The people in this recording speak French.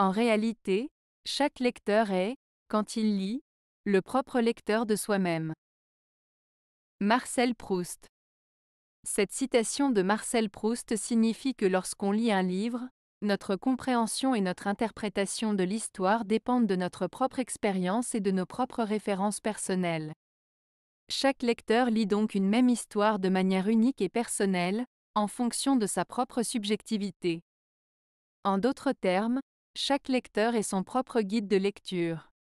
En réalité, chaque lecteur est, quand il lit, le propre lecteur de soi-même. Marcel Proust Cette citation de Marcel Proust signifie que lorsqu'on lit un livre, notre compréhension et notre interprétation de l'histoire dépendent de notre propre expérience et de nos propres références personnelles. Chaque lecteur lit donc une même histoire de manière unique et personnelle, en fonction de sa propre subjectivité. En d'autres termes, chaque lecteur est son propre guide de lecture.